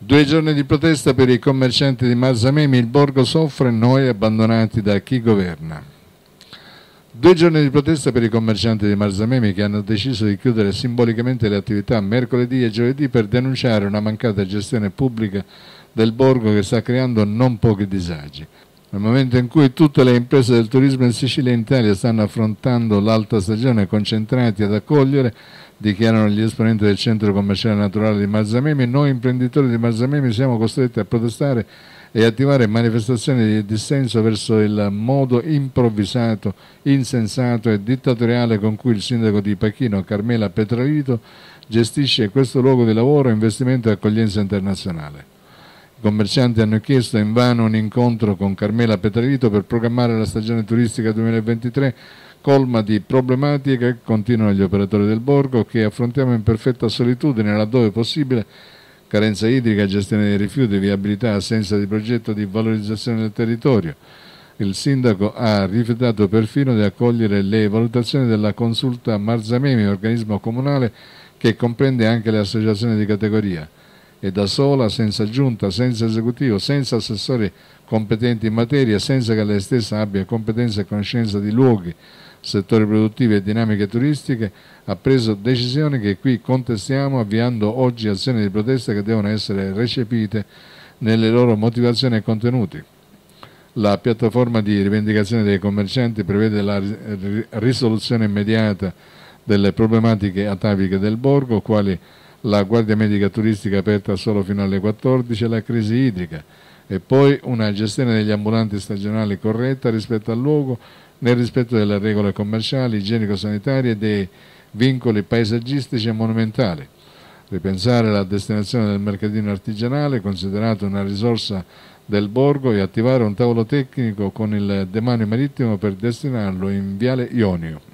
Due giorni di protesta per i commercianti di Marzamemi, il borgo soffre, noi abbandonati da chi governa. Due giorni di protesta per i commercianti di Marzamemi che hanno deciso di chiudere simbolicamente le attività mercoledì e giovedì per denunciare una mancata gestione pubblica del borgo che sta creando non pochi disagi. Nel momento in cui tutte le imprese del turismo in Sicilia e in Italia stanno affrontando l'alta stagione concentrati ad accogliere, dichiarano gli esponenti del centro commerciale naturale di Marzamemi, noi imprenditori di Marzamemi siamo costretti a protestare e attivare manifestazioni di dissenso verso il modo improvvisato, insensato e dittatoriale con cui il sindaco di Pachino, Carmela Petralito, gestisce questo luogo di lavoro, investimento e accoglienza internazionale. I commercianti hanno chiesto invano un incontro con Carmela Petrarito per programmare la stagione turistica 2023 colma di problematiche che continuano gli operatori del borgo che affrontiamo in perfetta solitudine laddove possibile carenza idrica, gestione dei rifiuti, viabilità, assenza di progetto di valorizzazione del territorio. Il sindaco ha rifiutato perfino di accogliere le valutazioni della consulta Marzamemi, organismo comunale che comprende anche le associazioni di categoria e da sola, senza giunta, senza esecutivo, senza assessori competenti in materia, senza che lei stessa abbia competenza e conoscenza di luoghi, settori produttivi e dinamiche turistiche, ha preso decisioni che qui contestiamo avviando oggi azioni di protesta che devono essere recepite nelle loro motivazioni e contenuti. La piattaforma di rivendicazione dei commercianti prevede la risoluzione immediata delle problematiche ataviche del borgo, quali la guardia medica turistica aperta solo fino alle 14 la crisi idrica e poi una gestione degli ambulanti stagionali corretta rispetto al luogo nel rispetto delle regole commerciali, igienico-sanitarie e dei vincoli paesaggistici e monumentali. Ripensare la destinazione del mercatino artigianale considerato una risorsa del borgo e attivare un tavolo tecnico con il demanio marittimo per destinarlo in Viale Ionio.